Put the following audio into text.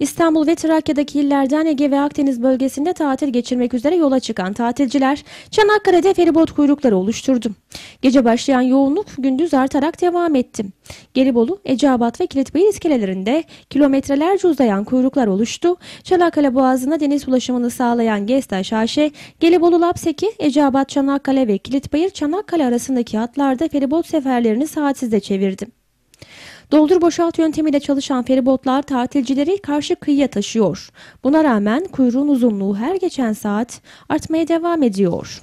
İstanbul ve Trakya'daki illerden Ege ve Akdeniz bölgesinde tatil geçirmek üzere yola çıkan tatilciler Çanakkale'de feribot kuyrukları oluşturdu. Gece başlayan yoğunluk gündüz artarak devam etti. Gelibolu, Eceabat ve Kilitbeyir iskelelerinde kilometrelerce uzayan kuyruklar oluştu. Çanakkale Boğazı'na deniz ulaşımını sağlayan Gestaş Aşe, Gelibolu Lapseki, Eceabat Çanakkale ve Kilitbeyir Çanakkale arasındaki hatlarda feribot seferlerini saatsizde çevirdi. Doldur boşalt yöntemiyle çalışan feribotlar tatilcileri karşı kıyıya taşıyor. Buna rağmen kuyruğun uzunluğu her geçen saat artmaya devam ediyor.